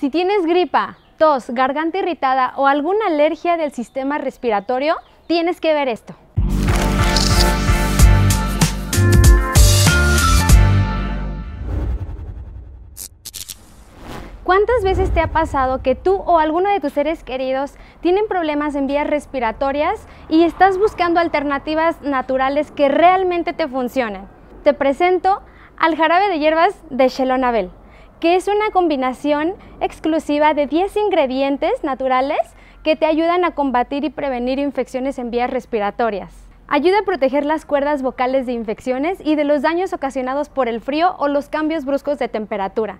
Si tienes gripa, tos, garganta irritada o alguna alergia del sistema respiratorio, tienes que ver esto. ¿Cuántas veces te ha pasado que tú o alguno de tus seres queridos tienen problemas en vías respiratorias y estás buscando alternativas naturales que realmente te funcionen? Te presento al jarabe de hierbas de Shelonabel que es una combinación exclusiva de 10 ingredientes naturales que te ayudan a combatir y prevenir infecciones en vías respiratorias. Ayuda a proteger las cuerdas vocales de infecciones y de los daños ocasionados por el frío o los cambios bruscos de temperatura.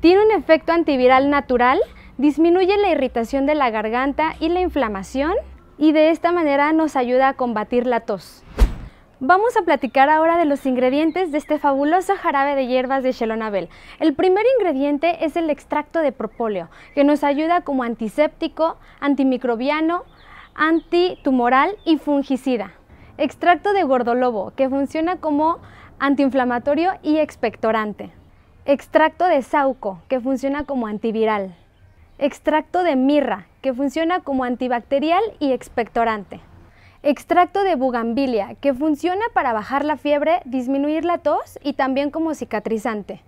Tiene un efecto antiviral natural, disminuye la irritación de la garganta y la inflamación y de esta manera nos ayuda a combatir la tos. Vamos a platicar ahora de los ingredientes de este fabuloso jarabe de hierbas de Shelonabel. El primer ingrediente es el extracto de propóleo, que nos ayuda como antiséptico, antimicrobiano, antitumoral y fungicida. Extracto de gordolobo, que funciona como antiinflamatorio y expectorante. Extracto de sauco, que funciona como antiviral. Extracto de mirra, que funciona como antibacterial y expectorante. Extracto de bugambilia, que funciona para bajar la fiebre, disminuir la tos y también como cicatrizante.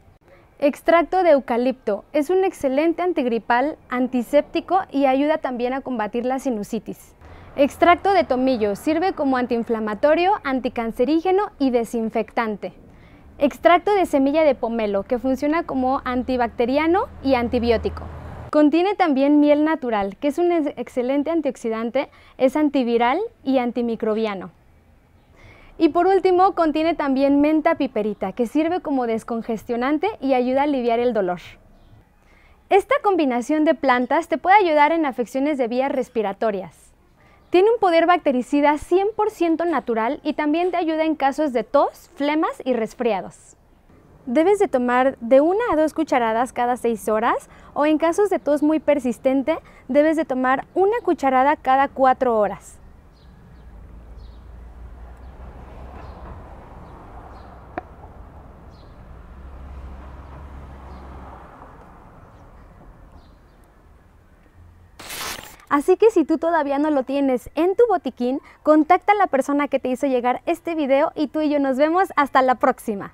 Extracto de eucalipto, es un excelente antigripal, antiséptico y ayuda también a combatir la sinusitis. Extracto de tomillo, sirve como antiinflamatorio, anticancerígeno y desinfectante. Extracto de semilla de pomelo, que funciona como antibacteriano y antibiótico. Contiene también miel natural, que es un excelente antioxidante, es antiviral y antimicrobiano. Y por último, contiene también menta piperita, que sirve como descongestionante y ayuda a aliviar el dolor. Esta combinación de plantas te puede ayudar en afecciones de vías respiratorias. Tiene un poder bactericida 100% natural y también te ayuda en casos de tos, flemas y resfriados. Debes de tomar de una a dos cucharadas cada seis horas o en casos de tos muy persistente, debes de tomar una cucharada cada cuatro horas. Así que si tú todavía no lo tienes en tu botiquín, contacta a la persona que te hizo llegar este video y tú y yo nos vemos hasta la próxima.